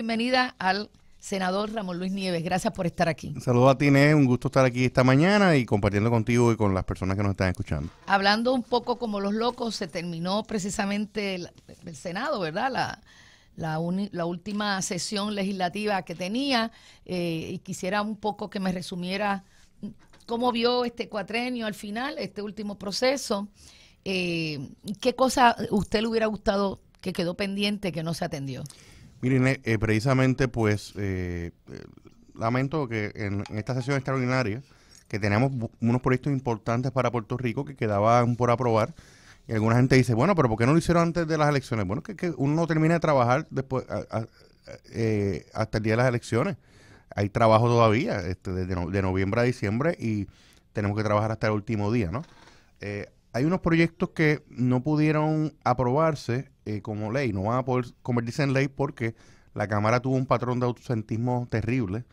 bienvenida al senador Ramón Luis Nieves. Gracias por estar aquí. Saludos a ti, Un gusto estar aquí esta mañana y compartiendo contigo y con las personas que nos están escuchando. Hablando un poco como los locos, se terminó precisamente el, Senado, ¿verdad? La, última sesión legislativa que tenía eh, y quisiera un poco que me resumiera cómo vio este cuatrenio al final, este último proceso. Eh, ¿Qué cosa usted le hubiera gustado que quedó pendiente que no se atendió? Miren, eh, eh, precisamente pues eh, lamento que en, esta sesión extraordinaria que tenemos unos proyectos importantes para Puerto Rico que quedaban por aprobar. Y alguna gente dice, bueno, pero ¿por qué no lo hicieron antes de las elecciones? Bueno, que, que uno termina de trabajar después hasta el día de las elecciones. Hay trabajo todavía, este, desde de noviembre a diciembre, y tenemos que trabajar hasta el último día, ¿no? hay unos proyectos que no pudieron aprobarse eh, como ley, no van a poder convertirse en ley porque la Cámara tuvo un patrón de ausentismo terrible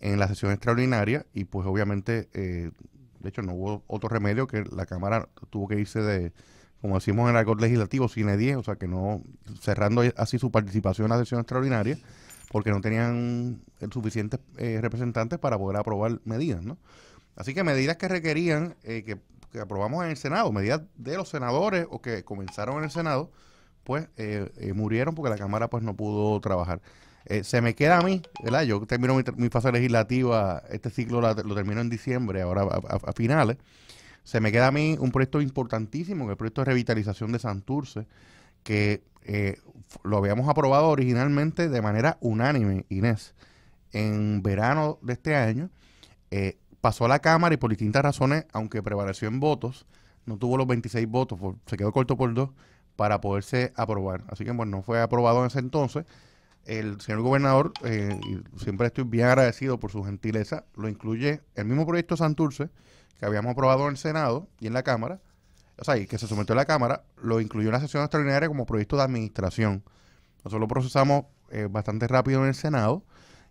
en la sesión extraordinaria y pues obviamente, eh, de hecho no hubo otro remedio que la Cámara tuvo que irse de, como decimos en el acuerdo legislativo, cine 10, o sea que no, cerrando así su participación en la sesión extraordinaria porque no tenían suficientes eh, representantes para poder aprobar medidas, ¿no? Así que medidas que requerían eh, que que aprobamos en el Senado, medidas de los senadores o que comenzaron en el Senado, pues eh, eh, murieron porque la Cámara pues no pudo trabajar. Eh, se me queda a mí, ¿verdad? Yo termino mi, fase legislativa, este ciclo lo termino en diciembre, ahora a, finales. Se me queda a mí un proyecto importantísimo, que es el proyecto de revitalización de Santurce, que lo habíamos aprobado originalmente de manera unánime, Inés, en verano de este año. Eh, pasó a la Cámara y por distintas razones, aunque prevaleció en votos, no tuvo los 26 votos, se quedó corto por dos, para poderse aprobar. Así que bueno, no fue aprobado en ese entonces. El señor gobernador, eh, siempre estoy bien agradecido por su gentileza, lo incluye el mismo proyecto Santurce que habíamos aprobado en el Senado y en la Cámara, o sea, y que se sometió a la Cámara, lo incluyó en la sesión extraordinaria como proyecto de administración. Nosotros lo procesamos eh, bastante rápido en el Senado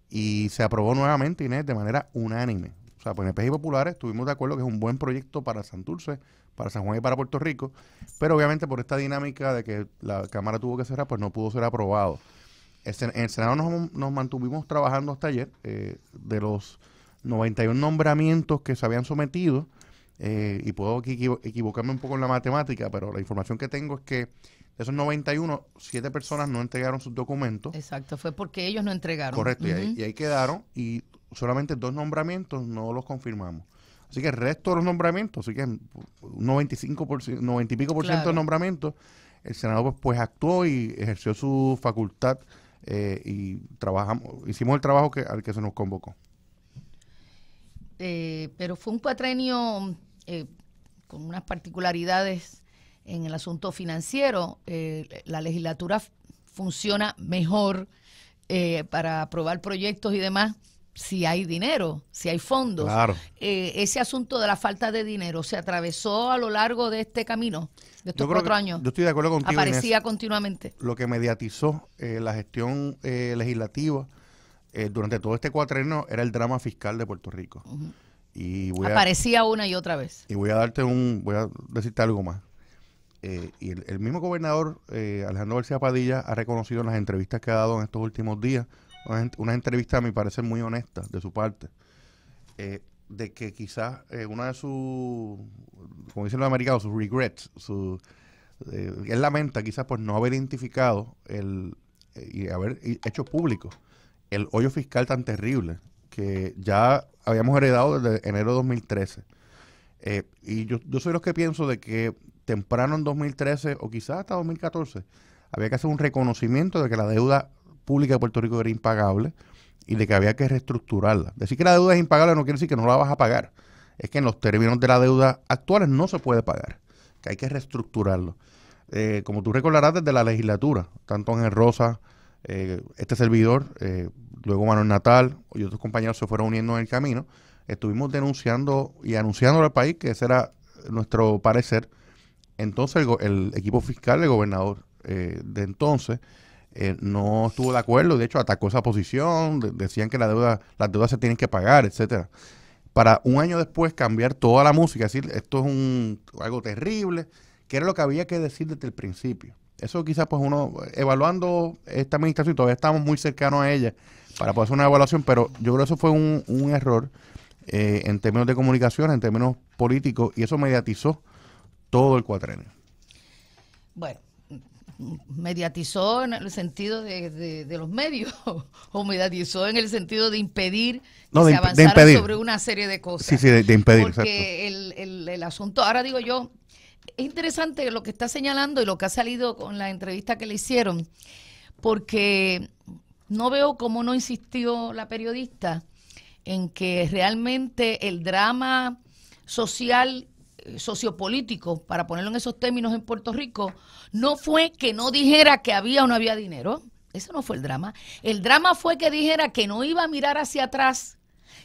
y se aprobó nuevamente, Inés, de manera unánime sea, PNP pues y populares estuvimos de acuerdo que es un buen proyecto para Santurce, para San Juan y para Puerto Rico, pero obviamente por esta dinámica de que la Cámara tuvo que cerrar, pues no pudo ser aprobado. En el Senado nos, mantuvimos trabajando hasta ayer. Eh, de los 91 nombramientos que se habían sometido, eh, y puedo equivocarme un poco en la matemática, pero la información que tengo es que de esos 91, siete personas no entregaron sus documentos. Exacto, fue porque ellos no entregaron. Correcto, y, ahí, y, ahí, quedaron. Y solamente dos nombramientos no los confirmamos. Así que el resto de los nombramientos, así que un 95%, 90 y pico por ciento de nombramientos, el Senado pues, pues, actuó y ejerció su facultad eh, y trabajamos, hicimos el trabajo que, al que se nos convocó. Eh, pero fue un cuatrenio eh, con unas particularidades en el asunto financiero. la legislatura funciona mejor para aprobar proyectos y demás si hay dinero, si hay fondos. Eh, ese asunto de la falta de dinero se atravesó a lo largo de este camino, de estos cuatro años. Yo estoy de acuerdo contigo. Aparecía continuamente. Lo que mediatizó eh, la gestión eh, legislativa durante todo este cuatreno era el drama fiscal de Puerto Rico. Aparecía una y otra vez. Y voy a darte un, voy a decirte algo más. y el, el, mismo gobernador Alejandro García Padilla ha reconocido en las entrevistas que ha dado en estos últimos días una entrevista a mi parecer, muy honesta de su parte, eh, de que quizás eh, una de sus, como dicen los americanos, sus regrets, su, eh, él lamenta quizás por no haber identificado el, y haber hecho público el hoyo fiscal tan terrible que ya habíamos heredado desde enero de 2013. y yo, yo soy los que pienso de que temprano en 2013 o quizás hasta 2014 había que hacer un reconocimiento de que la deuda pública de Puerto Rico era impagable y de que había que reestructurarla. Decir que la deuda es impagable no quiere decir que no la vas a pagar. Es que en los términos de la deuda actuales no se puede pagar, que hay que reestructurarlo. Eh, como tú recordarás desde la legislatura, tanto el Rosa, eh, este servidor, eh, luego Manuel Natal y otros compañeros se fueron uniendo en el camino, estuvimos denunciando y anunciando al país que ese era nuestro parecer. Entonces el, el equipo fiscal del gobernador de entonces eh, no estuvo de acuerdo, de hecho atacó esa posición, decían que la deuda, las deudas se tienen que pagar, etcétera. Para un año después cambiar toda la música, decir esto es un, algo terrible, que era lo que había que decir desde el principio. Eso quizás pues uno, evaluando esta administración, todavía estamos muy cercanos a ella para poder hacer una evaluación, pero yo creo que eso fue un, un error eh, en términos de comunicación, en términos políticos, y eso mediatizó todo el cuatrenio. Bueno, mediatizó en el sentido de, los medios o mediatizó en el sentido de impedir que avanzara sobre una serie de cosas. Sí, sí, de, impedir. Porque el, el, el asunto, ahora digo yo, es interesante lo que está señalando y lo que ha salido con la entrevista que le hicieron, porque no veo cómo no insistió la periodista en que realmente el drama social sociopolítico, para ponerlo en esos términos en Puerto Rico, no fue que no dijera que había o no había dinero. Eso no fue el drama. El drama fue que dijera que no iba a mirar hacia atrás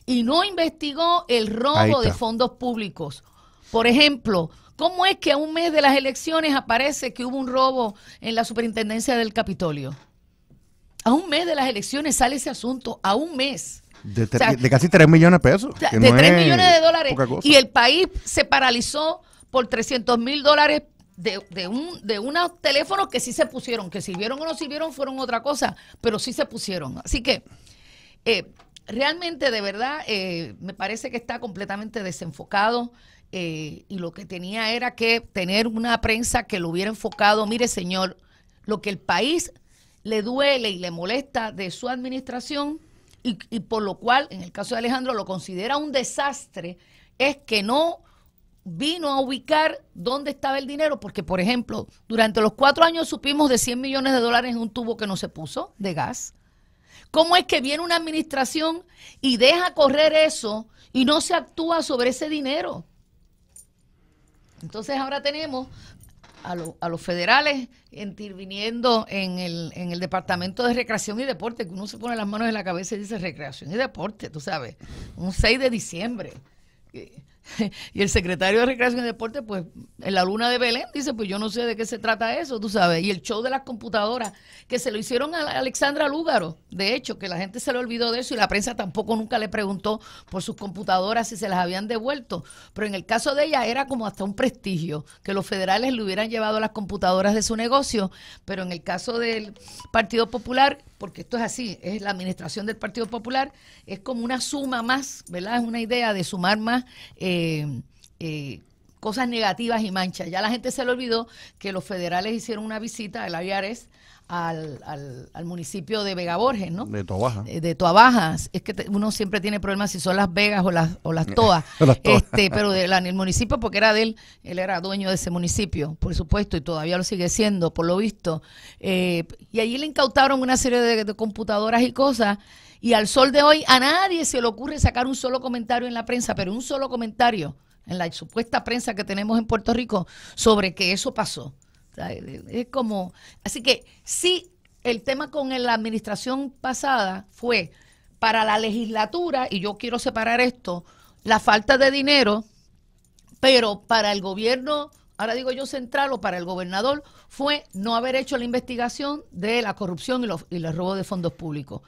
y no investigó el robo de fondos públicos. Por ejemplo, ¿cómo es que a un mes de las elecciones aparece que hubo un robo en la superintendencia del Capitolio? A un mes de las elecciones sale ese asunto, a un mes. De, casi 3 millones de pesos. de 3 millones de dólares. Y el país se paralizó por 300 mil dólares de, un, de unos teléfonos que sí se pusieron, que sirvieron o no sirvieron fueron otra cosa, pero sí se pusieron. Así que eh, realmente, de verdad, eh, me parece que está completamente desenfocado eh, y lo que tenía era que tener una prensa que lo hubiera enfocado, mire señor, lo que el país le duele y le molesta de su administración y, por lo cual, en el caso de Alejandro, lo considera un desastre, es que no vino a ubicar dónde estaba el dinero, porque, por ejemplo, durante los cuatro años supimos de 100 millones de dólares en un tubo que no se puso de gas. ¿Cómo es que viene una administración y deja correr eso y no se actúa sobre ese dinero? Entonces ahora tenemos a, a, los federales interviniendo en el, en el Departamento de Recreación y Deporte, que uno se pone las manos en la cabeza y dice Recreación y Deporte, tú sabes, un 6 de diciembre. y el secretario de Recreación y Deporte, pues en la luna de Belén, dice, pues yo no sé de qué se trata eso, tú sabes. Y el show de las computadoras, que se lo hicieron a Alexandra Lúgaro, de hecho, que la gente se le olvidó de eso y la prensa tampoco nunca le preguntó por sus computadoras si se las habían devuelto. Pero en el caso de ella era como hasta un prestigio, que los federales le hubieran llevado las computadoras de su negocio, pero en el caso del Partido Popular porque esto es así, es la administración del Partido Popular, es como una suma más, ¿verdad? Es una idea de sumar más eh, eh, eh, cosas negativas y manchas. Ya la gente se le olvidó que los federales hicieron una visita al Aviares al, al, municipio de Vega Borges, ¿no? De Toabajas. Eh, de Toabajas. Es que uno siempre tiene problemas si son las Vegas o las, o las Toas. Este, pero de en el municipio, porque era de él, él era dueño de ese municipio, por supuesto, y todavía lo sigue siendo, por lo visto. Eh, y allí le incautaron una serie de computadoras y cosas y al sol de hoy a nadie se le ocurre sacar un solo comentario en la prensa, pero un solo comentario en la supuesta prensa que tenemos en Puerto Rico sobre que eso pasó. es como, así que sí, el tema con la administración pasada fue para la legislatura, y yo quiero separar esto, la falta de dinero, pero para el gobierno ahora digo yo central o para el gobernador, fue no haber hecho la investigación de la corrupción y los, y de fondos públicos.